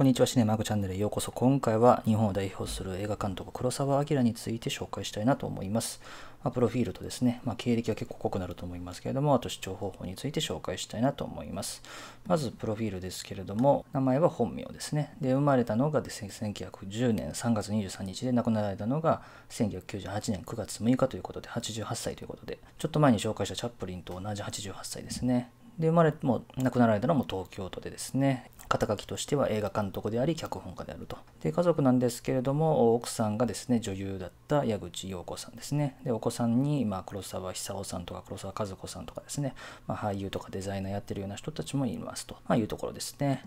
こんにちは、シネマグチャンネルへようこそ。今回は日本を代表する映画監督、黒澤明について紹介したいなと思います。まあ、プロフィールとですね、まあ、経歴は結構濃くなると思いますけれども、あと視聴方法について紹介したいなと思います。まず、プロフィールですけれども、名前は本名ですね。で、生まれたのがですね、1910年3月23日で亡くなられたのが1998年9月6日ということで、88歳ということで、ちょっと前に紹介したチャップリンと同じ88歳ですね。で、生まれも亡くなられたのも東京都でですね、肩書きとしては映画監督であり脚本家であると。で、家族なんですけれども、奥さんがですね、女優だった矢口陽子さんですね。で、お子さんに、まあ、黒沢久夫さんとか黒沢和子さんとかですね、まあ、俳優とかデザイナーやってるような人たちもいますと、まあ、いうところですね。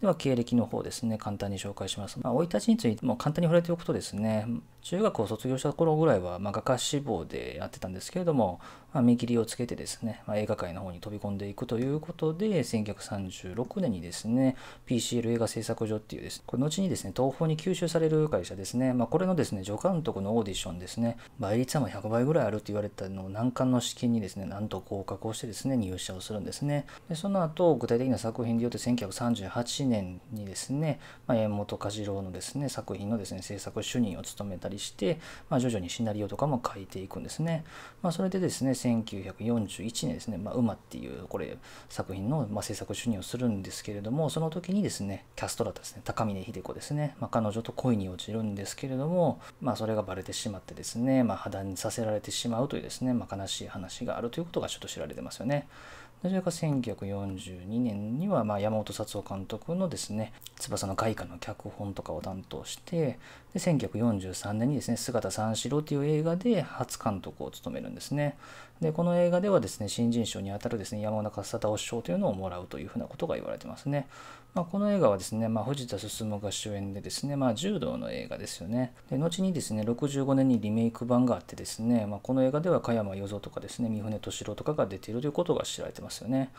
では経歴の方ですね、簡単に紹介します。まあ、生い立ちについても簡単に触れておくとですね、中学を卒業した頃ぐらいは、まあ、画家志望でやってたんですけれども、まあ、見切りをつけてですね、まあ、映画界の方に飛び込んでいくということで、1936年にですね、PCL 映画製作所っていうですね、これ後にですね、東方に吸収される会社ですね、まあ、これのですね、助監督のオーディションですね、倍率はもう100倍ぐらいあると言われたのを難関の資金にですね、なんと合格をしてですね、入社をするんですね。でその後、具体的な作品によって1938年1年にですね、まあ、山本梶郎のですね作品のですね制作主任を務めたりして、まあ、徐々にシナリオとかも書いていくんですね、まあ、それでですね1941年ですね「まあ、馬」っていうこれ作品の、まあ、制作主任をするんですけれどもその時にですねキャストだったですね高峰秀子ですね、まあ、彼女と恋に落ちるんですけれども、まあ、それがバレてしまってですね、まあ、破談にさせられてしまうというですね、まあ、悲しい話があるということがちょっと知られてますよね。それが1942年には、まあ、山本薩雄監督のですね、翼の外貨の脚本とかを担当して、で1943年にですね、姿三四郎という映画で初監督を務めるんですね。で、この映画ではですね、新人賞にあたるですね、山中貞夫賞というのをもらうというふうなことが言われてますね。まあ、この映画はですね、まあ、藤田進が主演でですね、まあ、柔道の映画ですよね。で、後にですね、65年にリメイク版があってですね、まあ、この映画では加山雄三とかですね、三船敏郎とかが出ているということが知られてますよね。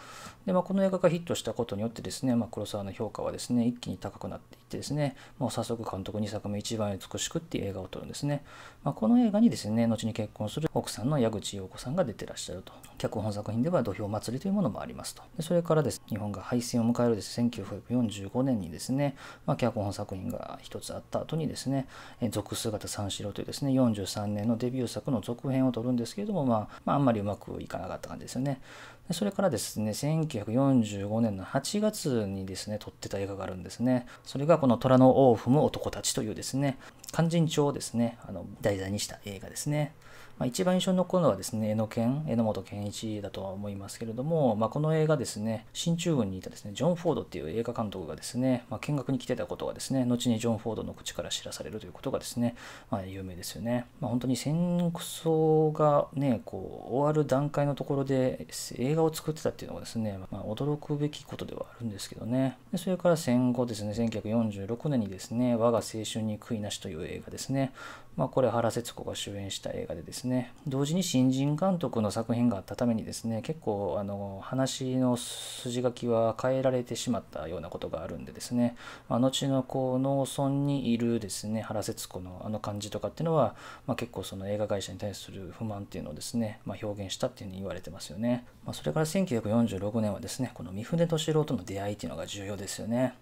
で、まあ、この映画がヒットしたことによってですね、まあ、黒沢の評価はですね、一気に高くなっていってですね、もう早速監督2作目一番美しくっていう映画を撮るんですね。まあ、この映画にですね、後に結婚する奥さんの矢口洋子さんが出てらっしゃると。脚本作品では土俵祭りというものもありますと。でそれからです、ね、日本が敗戦を迎えるです、1945年にですね、まあ、脚本作品が一つあった後にですね、え続姿三四郎というですね、43年のデビュー作の続編を撮るんですけれども、まあ、まあ、あんまりうまくいかなかった感じですよね。でそれからですね、1945年の8月にですね、撮ってた映画があるんですね。それがこの虎の王を踏む男たちというですね、勧進帳をですね、あの題材にした映画ですね。まあ、一番印象に残るのはですね、江野健、ノ本健一だとは思いますけれども、まあ、この映画ですね、進駐軍にいたですね、ジョン・フォードっていう映画監督がですね、まあ、見学に来てたことがですね、後にジョン・フォードの口から知らされるということがですね、まあ、有名ですよね。まあ、本当に戦争がね、こう、終わる段階のところで映画を作ってたっていうのがですね、まあ、驚くべきことではあるんですけどね。でそれから戦後ですね、1946年にですね、我が青春に悔いなしという映画ですね、まあ、これ原節子が主演した映画でですね同時に新人監督の作品があったためにですね結構あの話の筋書きは変えられてしまったようなことがあるんでですね、まあ、後のこう農村にいるですね原節子のあの感じとかっていうのは、まあ、結構その映画会社に対する不満っていうのをですね、まあ、表現したっていうふうに言われてますよね、まそれから1946年はですねこの三船敏郎との出会いっていうのが重要ですよね。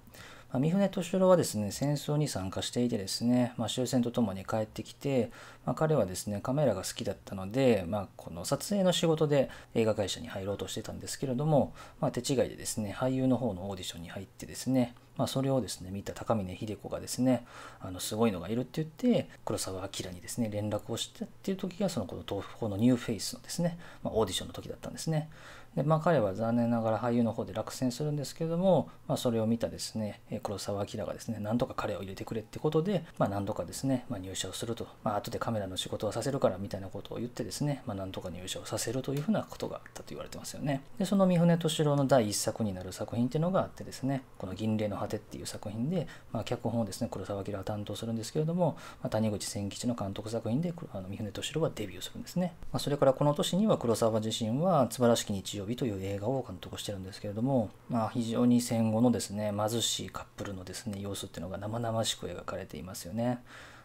まあ、三船敏郎はですね、戦争に参加していてですね、まあ、終戦とともに帰ってきて、まあ、彼はですね、カメラが好きだったので、まあ、この撮影の仕事で映画会社に入ろうとしてたんですけれども、まあ、手違いでですね、俳優の方のオーディションに入ってですね、まあ、それをですね、見た高峰秀子がですね、あのすごいのがいるって言って、黒澤明にですね、連絡をしたっていう時が、そのこの東方のニューフェイスのですね、まあ、オーディションの時だったんですね。で、まあ、彼は残念ながら俳優の方で落選するんですけれども、まあ、それを見たですね黒澤明がですねなんとか彼を入れてくれってことで、まあ、何とかですね、まあ、入社をすると、まあ後でカメラの仕事はさせるからみたいなことを言ってですね、まあ、何とか入社をさせるというふうなことがあったと言われてますよねでその三船敏郎の第一作になる作品っていうのがあってですねこの「銀霊の果て」っていう作品で、まあ、脚本をですね黒澤明が担当するんですけれども、まあ、谷口千吉の監督作品であの三船敏郎はデビューするんですね、まあ、それからこの年には黒澤自身は「素晴らしき日常曜日という映画を監督してるんですけれども、まあ、非常に戦後のですね貧しいカップルのですね様子っていうのが生々しく描かれていますよね。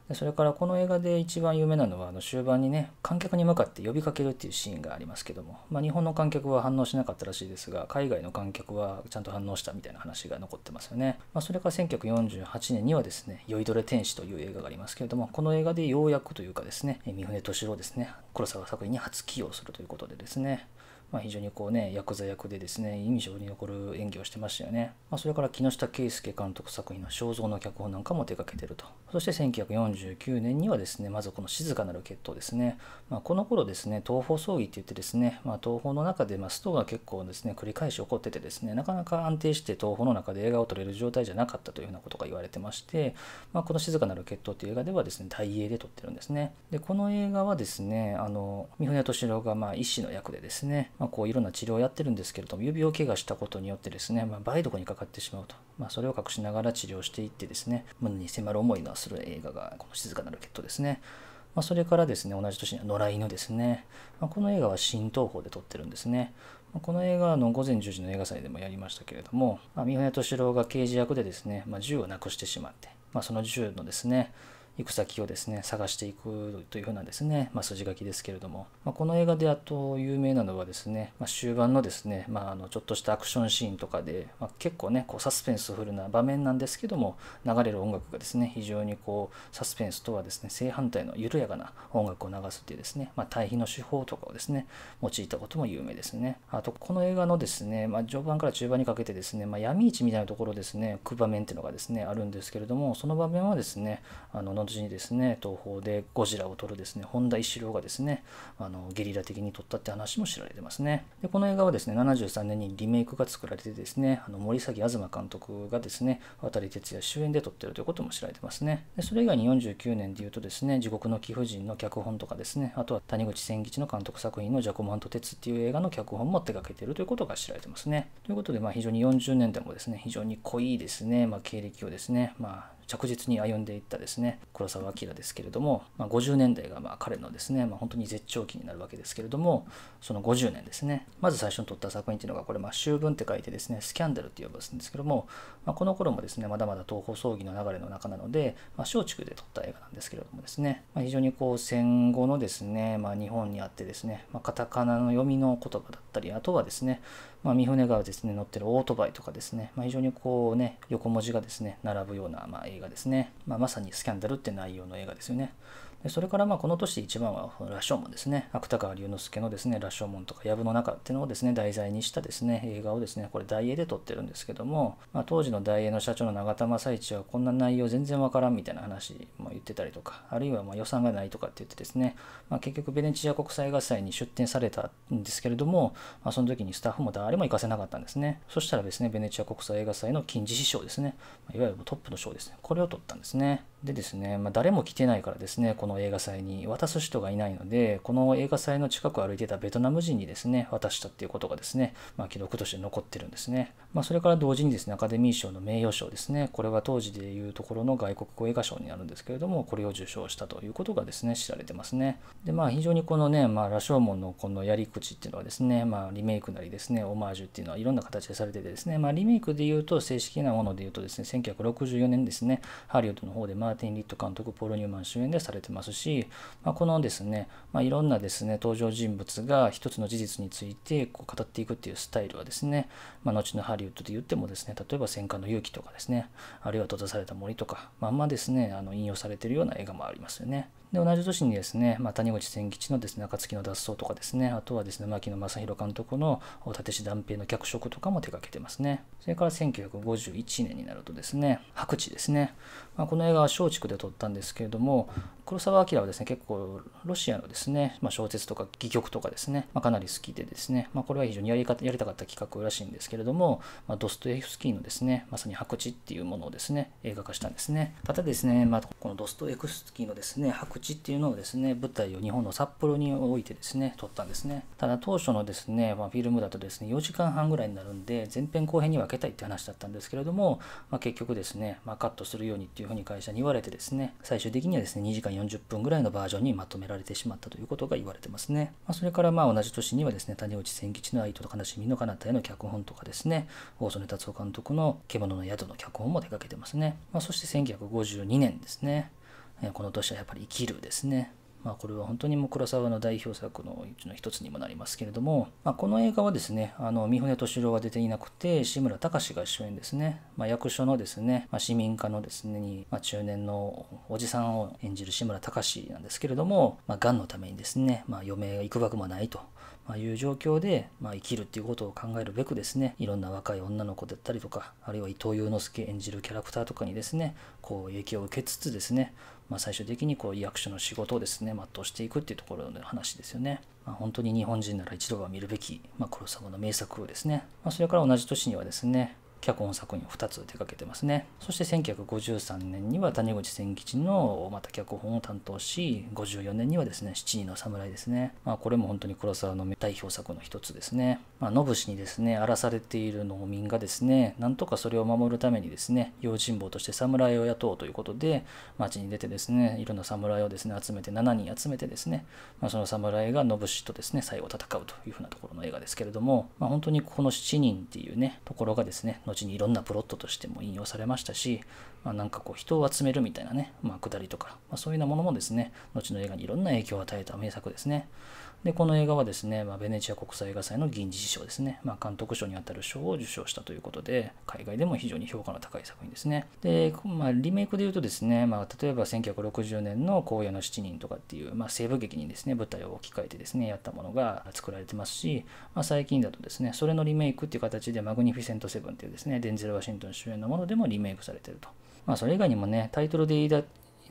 でそれからこの映画で一番有名なのはあの終盤にね観客に向かって呼びかけるっていうシーンがありますけども、まあ、日本の観客は反応しなかったらしいですが海外の観客はちゃんと反応したみたいな話が残ってますよね、まあ、それから1948年にはですね「酔いどれ天使」という映画がありますけれどもこの映画でようやくというかですね三船敏郎ですね黒沢作品に初起用するということでですねまあ、非常にこうね、ヤクザ役でですね、印象に残る演技をしてましたよね。まあ、それから木下圭介監督作品の肖像の脚本なんかも手掛けてると。そして1949年にはですね、まずこの静かなる決闘ですね。まあ、この頃ですね、東方葬儀って言ってですね、まあ、東方の中でまストが結構ですね、繰り返し起こっててですね、なかなか安定して東方の中で映画を撮れる状態じゃなかったというふうなことが言われてまして、まあ、この静かなる決闘という映画ではですね、大英で撮ってるんですね。で、この映画はですね、あの、三船敏郎がまあ医師の役でですね、まあ、こういろんな治療をやってるんですけれども、指を怪我したことによってですね、まあ、梅毒にかかってしまうと、まあ、それを隠しながら治療していってですね、胸に迫る思いのする映画が、この静かなロケットですね。まあ、それからですね、同じ年には野良犬ですね。まあ、この映画は新東宝で撮ってるんですね。この映画の午前10時の映画祭でもやりましたけれども、まあ、三船敏郎が刑事役でですね、まあ、銃をなくしてしまって、まあ、その銃のですね、行く先をですね探していくというふうなですね、まあ、筋書きですけれども、まあ、この映画であと有名なのはですね、まあ、終盤のですね、まあ、あのちょっとしたアクションシーンとかで、ま結構ねこうサスペンスフルな場面なんですけども流れる音楽がですね非常にこうサスペンスとはですね正反対の緩やかな音楽を流すっていうですね、ま対比の手法とかをですね用いたことも有名ですねあとこの映画のですね、ま序盤から中盤にかけてですね、ま闇市みたいなところですね空場面っていうのがですねあるんですけれどもその場面はですねあの後にですね、東方でゴジラを撮るですね、本田一郎がですね、あのゲリラ的に撮ったって話も知られてますね。で、この映画はですね、73年にリメイクが作られてですね、あの森崎東監督がですね、渡哲也主演で撮ってるということも知られてますね。でそれ以外に49年で言うとですね、地獄の貴婦人の脚本とかですね、あとは谷口千吉の監督作品のジャコマント鉄っていう映画の脚本も手掛けているということが知られてますね。ということで、まあ、非常に40年でもですね、非常に濃いですね、まあ、経歴をですね、まあ、着実に歩んでいったですね黒澤明ですけれども、まあ、50年代がまあ彼のですね、まあ、本当に絶頂期になるわけですけれどもその50年ですねまず最初に撮った作品っていうのがこれ「まあ、秋分」って書いてですね「スキャンダル」って呼ばすんですけども、まあ、この頃もですねまだまだ東方葬儀の流れの中なので、まあ、松竹で撮った映画なんですけれどもですね、まあ、非常にこう戦後のですね、まあ、日本にあってですね、まあ、カタカナの読みの言葉だったりあとはですね、まあ、三船川ですね、乗ってるオートバイとかですね、まあ、非常にこうね、横文字がですね、並ぶような、まあ、映画ですね。まあ、まさにスキャンダルって内容の映画ですよね。でそれからまあこの年一番は羅生門ですね芥川龍之介のですね羅生門とか藪の中っていうのをですね題材にしたですね映画をですねこれ大映で撮ってるんですけども、まあ、当時の大ーの社長の永田正一はこんな内容全然わからんみたいな話も言ってたりとかあるいはま予算がないとかって言ってですね、まあ、結局ベネチア国際映画祭に出展されたんですけれども、まあ、その時にスタッフも誰も行かせなかったんですねそしたらですねベネチア国際映画祭の金字師匠ですねいわゆるトップの賞ですねこれを取ったんですねでですね、まあ、誰も来てないからですね、この映画祭に渡す人がいないので、この映画祭の近くを歩いてたベトナム人にですね、渡したっていうことがですね、まあ、記録として残ってるんですね。まあ、それから同時にですね、アカデミー賞の名誉賞ですね、これは当時でいうところの外国語映画賞になるんですけれども、これを受賞したということがですね、知られてますね。で、まあ、非常にこのね、まあ、羅生門のこのやり口っていうのはですね、まあ、リメイクなりですね、オマージュっていうのはいろんな形でされててですね、まあ、リメイクで言うと、正式なもので言うとですね、1964年ですね、ハリウッドの方で、まあーティン・リット監督、ポール・ニューマン主演でされてますし、まあ、このですね、まあ、いろんなですね、登場人物が一つの事実についてこう語っていくっていうスタイルはですね、まあ、後のハリウッドで言ってもですね、例えば戦艦の勇気とかですね、あるいは閉ざされた森とか、まんまですね、あの引用されてるような映画もありますよね。で、同じ年にですね、まあ、谷口千吉のですね、暁の脱走とかですね、あとはですね、牧野正弘監督の立石断平の脚色とかも手掛けてますね。それから1951年になるとですね、白地ですね。まあ、この映画は松竹で撮ったんですけれども、黒澤明はですね、結構ロシアのですね、まあ、小説とか戯曲とかですね、まあ、かなり好きでですね、まあ、これは非常にやり方やりたかった企画らしいんですけれども、まあ、ドストエフスキーのですね、まさに白痴っていうものをですね、映画化したんですね。ただですね、まあ、このドストエフスキーのですね、白痴っていうのをですね、舞台を日本の札幌においてですね、撮ったんですね。ただ当初のですね、まあ、フィルムだとですね、4時間半ぐらいになるんで、前編後編に分けたいって話だったんですけれども、まあ、結局ですね、まあ、カットするようにっていうふうに会社に言われてですね、最終的にはですね、2時間40分ぐらいのバージョンにまとめられてしまったということが言われてますね。まあ、それからまあ同じ年にはですね、谷内千吉の愛と悲しみの彼方への脚本とかですね、大曽根達夫監督の獣の宿の脚本も出かけてますね。まあ、そして1952年ですね、この年はやっぱり生きるですね。まあ、これは本当にも黒沢の代表作のうちの一つにもなりますけれども、まあ、この映画はですねあの三船敏郎が出ていなくて志村隆が主演ですね、まあ、役所のですね、まあ、市民課のですねに、まあ、中年のおじさんを演じる志村隆なんですけれどもがん、まあ、のためにですね、まあ、余命がいくばくもないと。まあ、いう状況で、まあ、生きるっていうことを考えるべくですねいろんな若い女の子だったりとかあるいは伊藤祐之介演じるキャラクターとかにですねこう影響を受けつつですねまあ、最終的にこう役所の仕事をですね、全うしていくっていうところの話ですよね。まあ、本当に日本人なら一度は見るべき、まあ、黒沢の名作をですね、まあ、それから同じ年にはですね、脚本作品を2つ手掛けてますねそして1953年には谷口千吉のまた脚本を担当し54年にはですね七人の侍ですね、まあ、これも本当に黒沢の代表作の一つですね、まあ、信氏にですね荒らされている農民がですねなんとかそれを守るためにですね用心棒として侍を雇うということで町に出てですねいろんな侍をですね集めて7人集めてですね、まあ、その侍が信氏とですね最後戦うというふうなところの映画ですけれども、まあ、本当にこの7人っていうねところがですね後にいろんなプロットとしても引用されましたし、まあ、なんかこう人を集めるみたいなね、まあ、下りとか、まあ、そういうようなものもですね、後の映画にいろんな影響を与えた名作ですね。で、この映画はですね、まあ、ベネチア国際映画祭の銀次賞ですね、まあ、監督賞にあたる賞を受賞したということで、海外でも非常に評価の高い作品ですね。で、まあ、リメイクで言うとですね、まあ、例えば1960年の荒野の7人とかっていう、まあ、西部劇にですね、舞台を置き換えてですね、やったものが作られてますし、まあ、最近だとですね、それのリメイクっていう形で、マグニフィセント・セブンっていうですね、デンゼル・ワシントン主演のものでもリメイクされてると。まあ、それ以外にもね、タイトルで言いだ、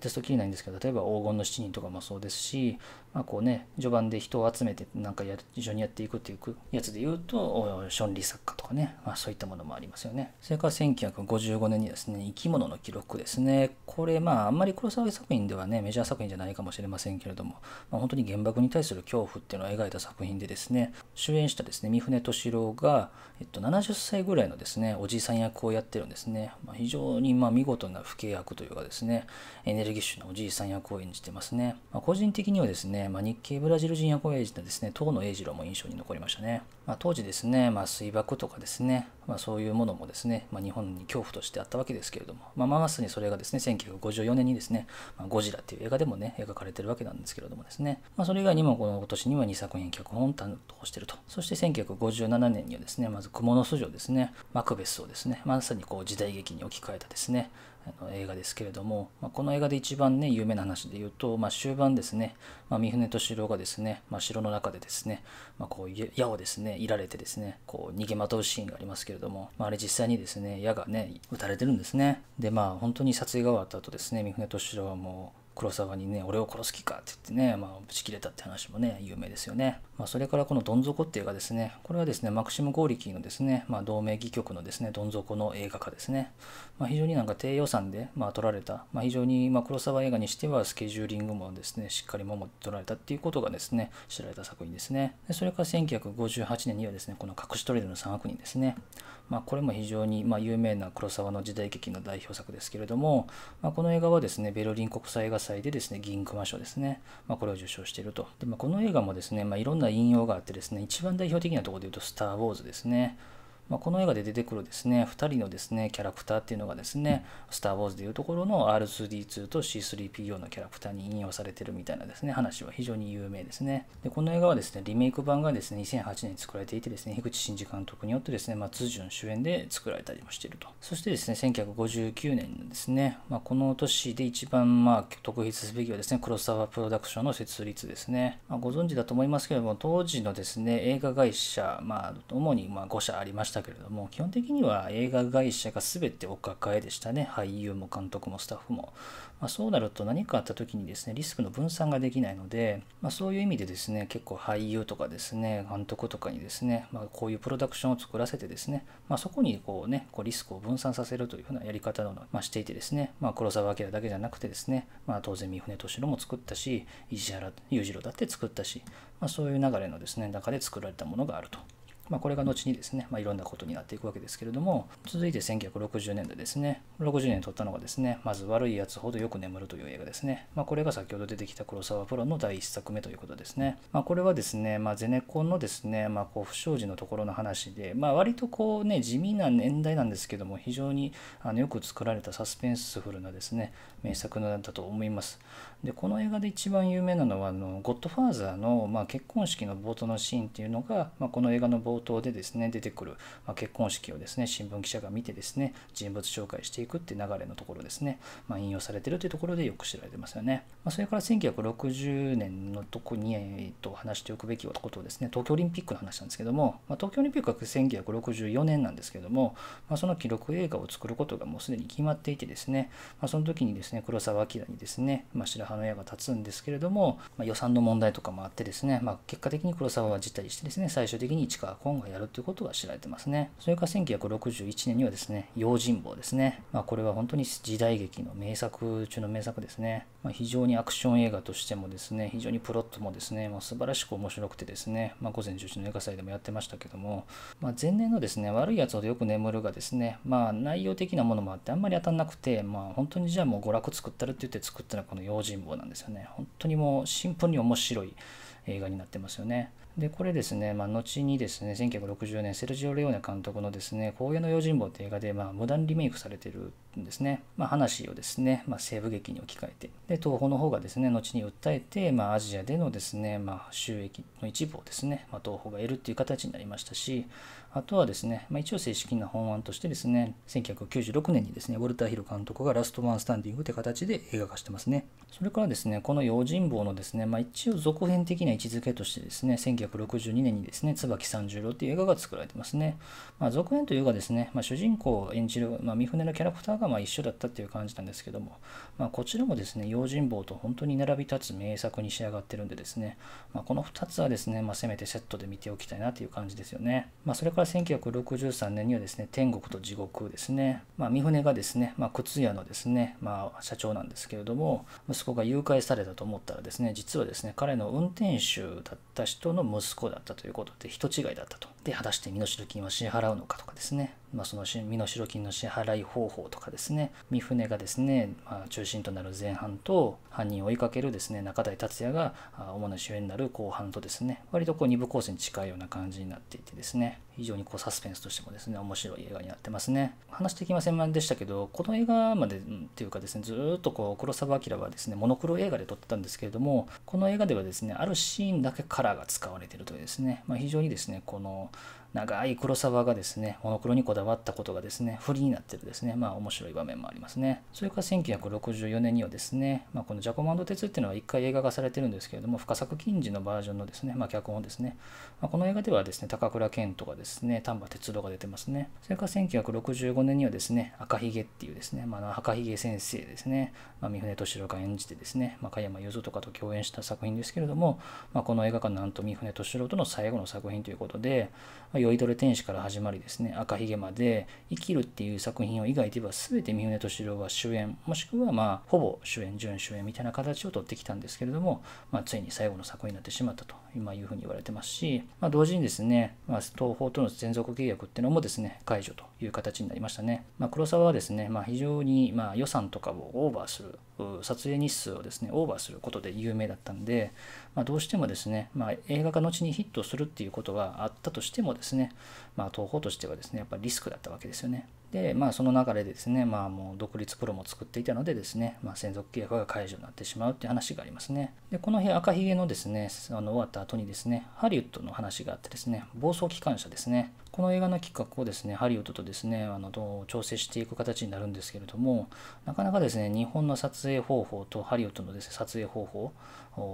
すときりないんですけど、例えば黄金の7人とかもそうですし、まあ、こうね序盤で人を集めてなんかや一緒にやっていくっていうやつで言うとションリ作家とかね、まあ、そういったものもありますよねそれから1955年にですね生き物の記録ですねこれまああんまり黒沢作品ではねメジャー作品じゃないかもしれませんけれども、まあ、本当に原爆に対する恐怖っていうのを描いた作品でですね主演したですね三船敏郎が、えっと、70歳ぐらいのですねおじいさん役をやってるんですね、まあ、非常にまあ見事な不敬役というかですねエネルギッシュなおじいさん役を演じてますね、まあ、個人的にはですねね、まあ、日系ブラジル人やを演じたですね、当の英二郎も印象に残りましたね。まあ、当時ですね、まあ、水爆とかですね、まあ、そういうものもですね、まあ、日本に恐怖としてあったわけですけれども、まあ、まさにそれがですね、1954年にですね、まあ、ゴジラっていう映画でもね、描かれてるわけなんですけれどもですね、まあ、それ以外にもこの今年には2作品脚本を担当してると。そして1957年にはですね、まず蜘蛛の巣城ですね、マクベスをですね、まさにこう時代劇に置き換えたですね、の映画ですけれども、まあ、この映画で一番ね有名な話で言うと、まあ、終盤ですね、まあ、三船敏郎がですね、ま城の中でですね、まこう矢をですねいられてですねこう逃げまとうシーンがありますけれども、まあ、れ実際にですね矢がね撃たれてるんですねでまあ本当に撮影が終わった後ですね三船敏郎はもう黒沢にね、俺を殺す気かって言ってね、まあ、ぶち切れたって話もね、有名ですよね。まあ、それからこのどん底っていう映画ですね、これはですね、マクシム・ゴーリキーのですね、まあ、同盟戯曲のですね、どん底の映画化ですね。まあ、非常になんか低予算で、まあ、撮られた、まあ、非常に、まあ、黒沢映画にしてはスケジューリングもですね、しっかり守って撮られたっていうことがですね、知られた作品ですね。でそれから1958年にはですね、この隠しトレードの3 0人ですね。まあ、これも非常にま有名な黒沢の時代劇の代表作ですけれども、まあ、この映画はですねベルリン国際映画祭でですね銀熊賞ですね、まあ、これを受賞しているとで、まあ、この映画もですね、まいろんな引用があってですね一番代表的なところで言うと「スター・ウォーズ」ですねまあ、この映画で出てくるですね2人のですねキャラクターっていうのがですね「スター・ウォーズ」でいうところの R2D2 と C3PO のキャラクターに引用されてるみたいなですね話は非常に有名ですねでこの映画はですねリメイク版がですね2008年に作られていてですね樋口真嗣監督によってですね松潤主演で作られたりもしているとそしてですね1959年のですね、まあ、この年で一番まあ特筆すべきはですねワープロダクションの設立ですね、まあ、ご存知だと思いますけれども当時のですね映画会社まあ主にま5社ありましたたけれども、基本的には映画会社が全てお抱えでしたね。俳優も監督もスタッフも。まあ、そうなると何かあった時にですね、リスクの分散ができないので、まあ、そういう意味でですね、結構俳優とかですね、監督とかにですね、まあ、こういうプロダクションを作らせてですね、まそこにこうね、こうリスクを分散させるというふうなやり方を、ましていてですね、ま黒澤明だけじゃなくてですね、ま当然三船敏郎も作ったし、石原裕次郎だって作ったし、まそういう流れのですね、中で作られたものがあると。まあ、これが後にですね、まあ、いろんなことになっていくわけですけれども続いて1960年代ですね60年に撮ったのがですねまず悪いやつほどよく眠るという映画ですね、まあ、これが先ほど出てきた黒沢プロの第1作目ということですね、まあ、これはですね、まあ、ゼネコンのですね、まあ、こう不祥事のところの話で、まあ、割とこうね地味な年代なんですけども非常にあのよく作られたサスペンスフルなですね名作なんだと思いますでこの映画で一番有名なのはあのゴッドファーザーの、まあ、結婚式の冒頭のシーンっていうのが、まあ、この映画の冒頭冒頭でですね、出てくる、まあ、結婚式をですね、新聞記者が見てですね、人物紹介していくって流れのところですね、まあ、引用されてるというところでよく知られてますよね。それから1960年のとこに、えっと話しておくべきことをですね、東京オリンピックの話なんですけども、まあ、東京オリンピックは1964年なんですけども、まあ、その記録映画を作ることがもうすでに決まっていてですね、まあ、その時にですね、黒澤明にですね、ま白羽の矢が立つんですけれども、ま予算の問題とかもあってですね、ま結果的に黒沢は辞退してですね、最終的に市川崑がやるということが知られてますね。それから1961年にはですね、用心棒ですね、まこれは本当に時代劇の名作中の名作ですね、ま非常にアクション映画としてもですね、非常にプロットもですね、まあ、素晴らしく面白くてですね、まあ、午前10時の映画祭でもやってましたけども、まあ、前年のですね、悪いやつほどよく眠るがですね、まあ、内容的なものもあってあんまり当たんなくて、まあ、本当にじゃあもう娯楽作ったらって言って作ったのはこの用心棒なんですよね。本当にもうシンプルに面白い映画になってますよね。で、これですね、まあ、後にですね、1960年、セルジオ・レオネ監督のですね、荒野の用心棒って映画で、まあ、無断リメイクされてるんですね。まあ、話をですね、まあ、西部劇に置き換えて、で、東方の方がですね、後に訴えて、まあ、アジアでのですね、まあ、収益の一部をですね、まあ、東方が得るっていう形になりましたし、あとはですね、まあ、一応正式な本案としてですね、1996年にですね、ウォルター・ヒル監督がラストワン・スタンディングという形で映画化してますね。それからですね、この用心棒のですね、まあ、一応続編的な位置づけとしてですね、1962年にですね、椿三十郎という映画が作られてますね。まあ、続編というかですね、まあ、主人公を演じる、まあ、三船のキャラクターがまあ一緒だったっていう感じなんですけども、まあ、こちらもですね、用心棒と本当に並び立つ名作に仕上がってるんでですね、まあ、この2つはですね、まあ、せめてセットで見ておきたいなという感じですよね。まあ、それからか1963年にはですね、天国と地獄ですね、まあ、三船がですね、まあ、靴屋のですね、まあ、社長なんですけれども、息子が誘拐されたと思ったらですね、実はですね、彼の運転手だった人の息子だったということで、人違いだったと。で、果たして身代金は支払うのかとかですね、まあ、その身代金の支払い方法とかですね、三船がですね、まあ、中心となる前半と、犯人を追いかけるですね、中台達也が主な主演になる後半とですね、割とこう2部構成に近いような感じになっていてですね、非常にこうサスペンスとしてもですね、面白い映画になってますね。話きませんでしたけど、この映画までっていうかですね、ずっとこう黒澤明はですね、モノクロ映画で撮ってたんですけれども、この映画ではですね、あるシーンだけカラーが使われているというですね、まあ、非常にですね、この長い黒沢がですね、モノクロにこだわったことがですね、不利になってるですね、まあ面白い場面もありますね。それから1964年にはですね、まあ、このジャコマンド鉄っていうのは一回映画化されてるんですけれども、深作金次のバージョンのですね、まあ、脚本ですね。まあ、この映画ではですね、高倉健とかですね、丹波哲郎が出てますね。それから1965年にはですね、赤ひげっていうですね、まあ、赤ひげ先生ですね、まあ、三船敏郎が演じてですね、まあ、加山雄三とかと共演した作品ですけれども、まあ、この映画がなんと三船敏郎との最後の作品ということで、酔いどれ天使から始まりですね、赤ひげまで、生きるっていう作品を以外では全て三船敏郎は主演、もしくはまあ、ほぼ主演、準主演みたいな形をとってきたんですけれども、まあ、ついに最後の作品になってしまったと、今いうふうに言われてますし、まあ、同時にですね、まあ、東宝との専属契約っていうのもですね、解除という形になりましたね。まあ、黒沢はですね、まあ、非常にまあ予算とかをオーバーする、撮影日数をですね、オーバーすることで有名だったんで、まあ、どうしてもですね、まあ、映画が後にヒットするっていうことがあったとしてもですね、まあ、東宝としてはですね、やっぱりリスクだったわけですよね。で、まあ、その流れでですね、まあ、もう独立プロも作っていたのでですね、まあ、専属契約が解除になってしまうっていう話がありますね。で、この日、赤ひげのですね、あの終わった後にですね、ハリウッドの話があってですね、暴走機関車ですね、この映画の企画をですね、ハリウッドとですね、あの調整していく形になるんですけれども、なかなかですね、日本の撮影方法とハリウッドのですね、撮影方法、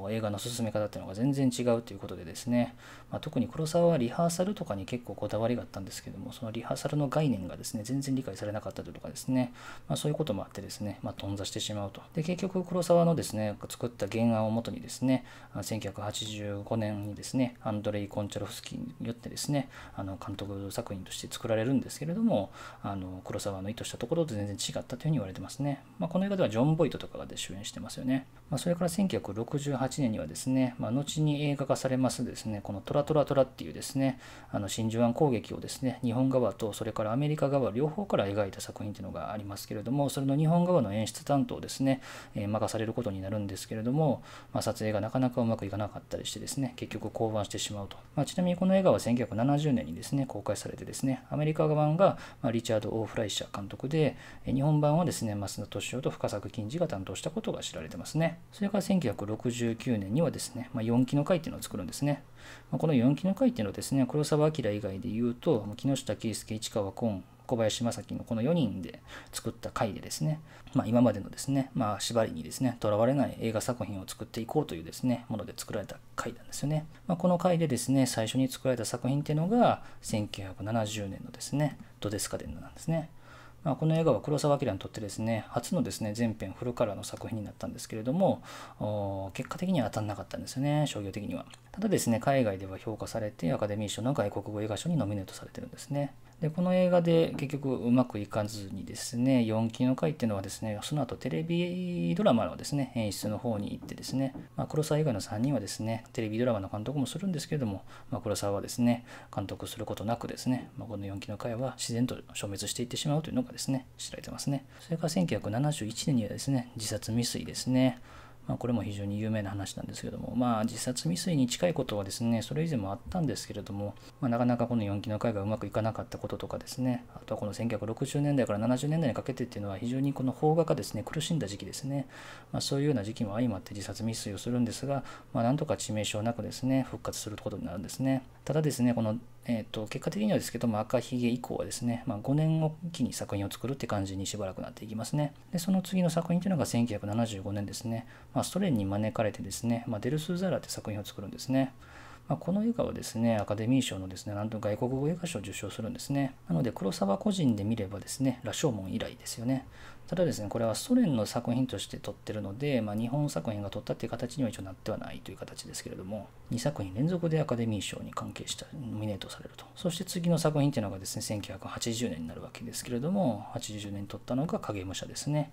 映画の進め方っていうのが全然違うということでですね、まあ、特に黒沢はリハーサルとかに結構こだわりがあったんですけども、そのリハーサルの概念がですね、全然理解されなかったとかですね、まあ、そういうこともあってですね、まあ、頓挫してしまうと。で、結局黒沢のですね、作った原案をもとにですね、1985年にですね、アンドレイ・コンチャロフスキーによってですね、あの監督作品として作られるんですけれども、あの黒沢の意図したところと全然違ったというふうに言われてますね。まあ、この映画ではジョン・ボイトとかがで主演してますよね。まあ、それから1968年にはですね、まあ、後に映画化されますですね、このトラトラトラっていうですね、あの真珠湾攻撃をですね、日本側とそれからアメリカ側両方から描いた作品というのがありますけれども、それの日本側の演出担当ですね、えー、任されることになるんですけれども、まあ、撮影がなかなかうまくいかなかったりしてですね、結局降板してしまうと。まあ、ちなみにこの映画は1970年にですね、公開されてですね、アメリカ側が、まあ、リチャード・オー・フライシャー監督で、日本版はですね、増田敏夫と深作金次が担当したことが知られてますね。それから1969年にはですね、まあ、4期の会っていうのを作るんですね。まあ、この4期の会っていうのはですね、黒澤明以外で言うと、木下圭介、市川崑、小林正樹のこの4人で作った会でですね、まあ、今までのですね、まあ、縛りにですね、とらわれない映画作品を作っていこうというですね、もので作られた会なんですよね。まあ、この会でですね、最初に作られた作品っていうのが、1970年のですね、ドデスカデンなんですね。まあ、この映画は黒澤明にとってですね初のですね全編フルカラーの作品になったんですけれども結果的には当たんなかったんですよね商業的にはただですね海外では評価されてアカデミー賞の外国語映画賞にノミネートされてるんですねでこの映画で結局うまくいかずにですね4期の回っていうのはですねその後テレビドラマのですね演出の方に行ってですね、まあ、黒沢以外の3人はですねテレビドラマの監督もするんですけれども、まあ、黒沢はですね監督することなくですね、まあ、この4期の回は自然と消滅していってしまうというのがですね知られてますねそれから1971年にはですね自殺未遂ですねまあ、これも非常に有名な話なんですけども、まあ、自殺未遂に近いことはですね、それ以前もあったんですけれども、まあ、なかなかこの4期の会がうまくいかなかったこととかですね、あとはこの1960年代から70年代にかけてっていうのは、非常にこの法画がですね、苦しんだ時期ですね、まあ、そういうような時期も相まって自殺未遂をするんですが、まあ、なんとか致命傷なくですね、復活することになるんですね。ただですね、このえー、と結果的にはですけども赤ひげ以降はですね、まあ、5年を機に作品を作るって感じにしばらくなっていきますねでその次の作品というのが1975年ですね、まあ、ソ連に招かれてですね、まあ、デルスーザーラって作品を作るんですねまあ、この映画はですね、アカデミー賞のですね、なんと外国語映画賞を受賞するんですね。なので、黒沢個人で見ればですね、羅生門以来ですよね。ただですね、これはソ連の作品として撮ってるので、まあ、日本作品が撮ったっていう形には一応なってはないという形ですけれども、2作品連続でアカデミー賞に関係したノミネートされると。そして次の作品っていうのがですね、1980年になるわけですけれども、80年撮ったのが影武者ですね。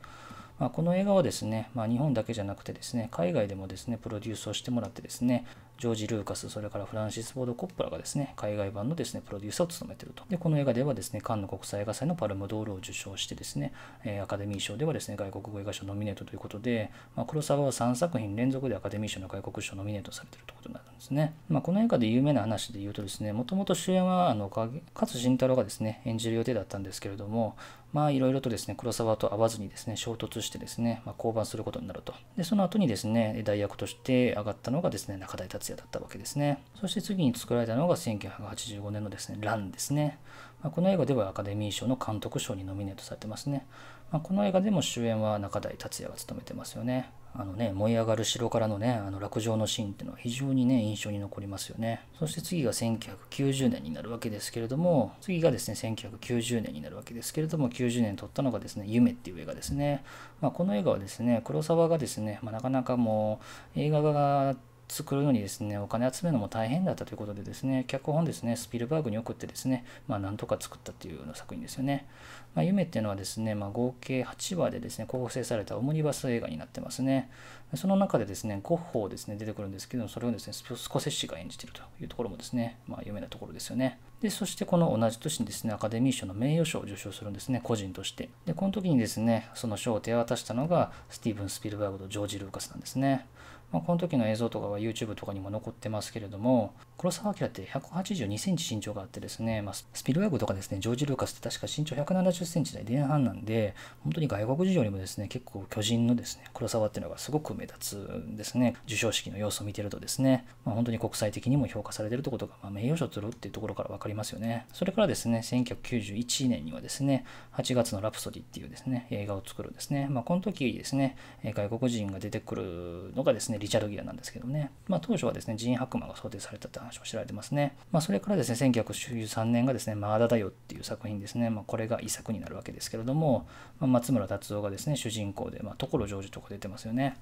まあ、この映画はですね、まあ、日本だけじゃなくてですね、海外でもですね、プロデュースをしてもらってですね、ジョージ・ルーカス、それからフランシス・ボード・コップラがですね、海外版のですね、プロデューサーを務めていると。で、この映画ではですね、カンヌ国際映画祭のパルムドールを受賞してですね、えアカデミー賞ではですね、外国語映画賞ノミネートということで、まあ、黒沢は3作品連続でアカデミー賞の外国賞ノミネートされているということになるんですね。まあ、この映画で有名な話で言うとですね、もともと主演はあの勝慎太郎がですね、演じる予定だったんですけれども、まあいろいろとですね、黒沢と会わずにですね、衝突してですね、まあ、降板することになると。で、その後にですね、代役として上がったのがですね、中台達也だったわけですね。そして次に作られたのが1985年のですね、ランですね。まあ、この映画ではアカデミー賞の監督賞にノミネートされてますね。まあ、この映画でも主演は中台達也が務めてますよね。あのね、燃え上がる城からのね、あの落城のシーンっていうのは非常にね、印象に残りますよね。そして次が1990年になるわけですけれども、次がですね、1990年になるわけですけれども、90年撮ったのがですね、夢っていう映画ですね。まあ、この映画はですね、黒沢がですね、まあ、なかなかもう映画が作るのにですね、お金集めるのも大変だったということでですね、脚本ですね、スピルバーグに送ってですね、まあ、なんとか作ったっていうような作品ですよね。まあ、夢っていうのはですね、まあ、合計8話でですね、構成されたオムニバス映画になってますね。その中でですね、ゴッホですね、出てくるんですけども、それをですね、スコセッシが演じているというところもですね、まあ、有名なところですよね。で、そしてこの同じ年にですね、アカデミー賞の名誉賞を受賞するんですね、個人として。で、この時にですね、その賞を手渡したのが、スティーブン・スピルバーグとジョージ・ルーカスなんですね。まあ、この時の映像とかは YouTube とかにも残ってますけれども、黒澤明って182センチ身長があってですね、まあ、スピルワーグとかですね、ジョージ・ルーカスって確か身長170センチ台前半なんで、本当に外国人よりもですね、結構巨人のですね、黒沢っていうのがすごく目立つんですね。授賞式の様子を見てるとですね、まあ、本当に国際的にも評価されてるってことが、まあ、名誉賞取るっていうところから分かりますよね。それからですね、1991年にはですね、8月のラプソディっていうですね、映画を作るんですね。まあ、この時ですね、外国人が出てくるのがですね、リチャード・ギアなんですけどね、まあ、当初はですね、人員白馬が想定されたって話を知られてますね。まあ、それからですね、1993年がですね、マーダだよっていう作品ですね、まあ、これが遺作になるわけですけれども、まあ、松村達夫がですね、主人公で、まあ、所ジョージとか出てますよね。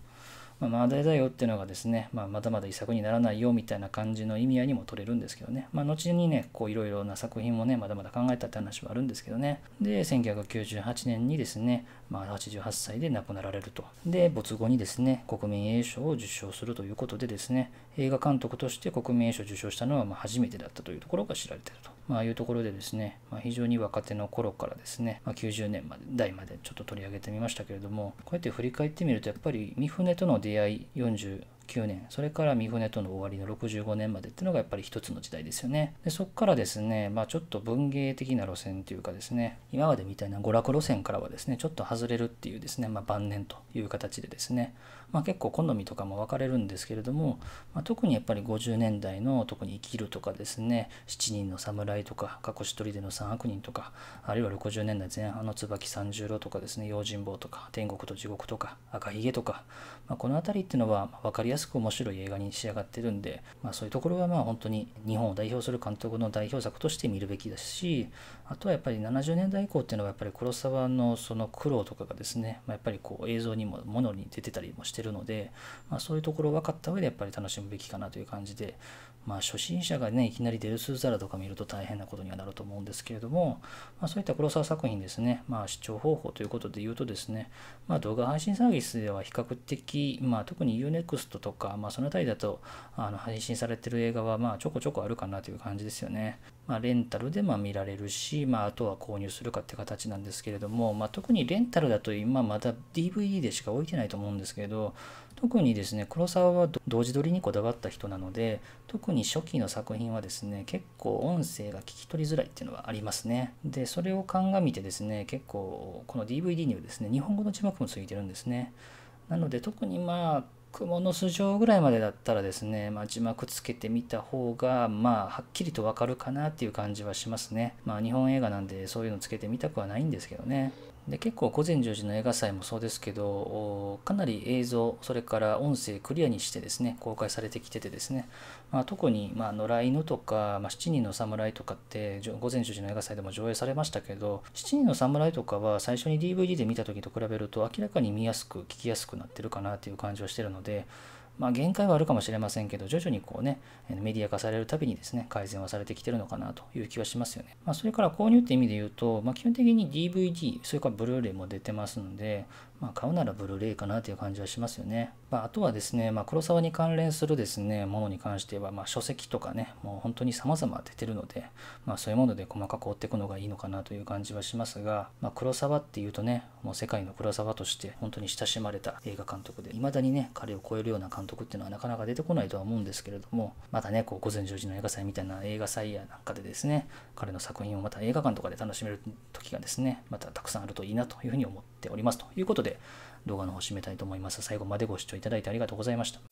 まあ、マだよっていうのがですね、まあ、まだまだ遺作にならないよみたいな感じの意味合いにも取れるんですけどね、まあ、後にねこういろいろな作品もねまだまだ考えたって話はあるんですけどねで1998年にですね、まあ、88歳で亡くなられるとで没後にですね国民栄誉賞を受賞するということでですね映画監督として国民栄誉賞を受賞したのはま初めてだったというところが知られていると、まあ、いうところでですね、まあ、非常に若手の頃からですね、まあ、90年まで代までちょっと取り上げてみましたけれどもこうやって振り返ってみるとやっぱり三船との出会い40 69年、それから三船との終わりの65年までっていうのがやっぱり一つの時代ですよね。でそこからですね、まあ、ちょっと文芸的な路線というかですね、今までみたいな娯楽路線からはですね、ちょっと外れるっていうですね、まあ、晩年という形でですね、まあ、結構好みとかも分かれるんですけれども、まあ、特にやっぱり50年代の特に生きるとかですね、7人の侍とか、過去一人での3悪人とか、あるいは60年代前半の椿三十郎とかですね、用心棒とか、天国と地獄とか、赤ひげとか、まあ、この辺りっていうのは分かりやすいすく面白い映画に仕上がってるんで、まあ、そういうところはまあ本当に日本を代表する監督の代表作として見るべきですしあとはやっぱり70年代以降っていうのはやっぱり黒沢のその苦労とかがですね、まあ、やっぱりこう映像にもものに出てたりもしてるので、まあ、そういうところを分かった上でやっぱり楽しむべきかなという感じで、まあ、初心者がね、いきなりデルスラとか見ると大変なことにはなると思うんですけれども、まあ、そういった黒沢作品ですね、まあ、視聴方法ということで言うとですね、まあ、動画配信サービスでは比較的、まあ、特に UNEXT とか、まあ、その辺りだとあの配信されてる映画はまあちょこちょこあるかなという感じですよね。まあ、レンタルでま見られるし、まあ、あとは購入するかって形なんですけれども、まあ、特にレンタルだと今まだ DVD でしか置いてないと思うんですけど、特にですね、黒沢は同時撮りにこだわった人なので、特に初期の作品はですね、結構音声が聞き取りづらいっていうのはありますね。で、それを鑑みてですね、結構この DVD にはですね、日本語の字幕もついてるんですね。なので特にまあ、雲の素性ぐらいまでだったらですね、まあ、字幕つけてみた方が、まあ、はっきりとわかるかなっていう感じはしますね。まあ、日本映画なんでそういうのつけてみたくはないんですけどね。で結構午前10時の映画祭もそうですけどかなり映像それから音声クリアにしてですね公開されてきててですね、まあ、特に、ま野良犬とか、まあ、7人の侍とかって午前10時の映画祭でも上映されましたけど7人の侍とかは最初に DVD で見た時と比べると明らかに見やすく聞きやすくなってるかなっていう感じはしてるのでまあ、限界はあるかもしれませんけど、徐々にこうね、メディア化されるたびにですね、改善はされてきてるのかなという気はしますよね。まあ、それから購入って意味で言うと、まあ、基本的に DVD、それからブルーレイも出てますので、まあ、買うならブルーレイかなという感じはしますよね。まあ、あとはですね、まあ、黒沢に関連するですね、ものに関しては、まあ、書籍とかね、もう本当に様々出てるので、まあ、そういうもので細かく追っていくのがいいのかなという感じはしますが、まあ、黒沢っていうとね、もう世界の黒沢として本当に親しまれた映画監督で、未だにね、彼を超えるような監督っていうのはなかなか出てこないとは思うんですけれども、またね、こう午前10時の映画祭みたいな映画祭やなんかでですね、彼の作品をまた映画館とかで楽しめる時がですね、またたくさんあるといいなというふうに思ってっておりますということで動画の方を締めたいと思います。最後までご視聴いただいてありがとうございました。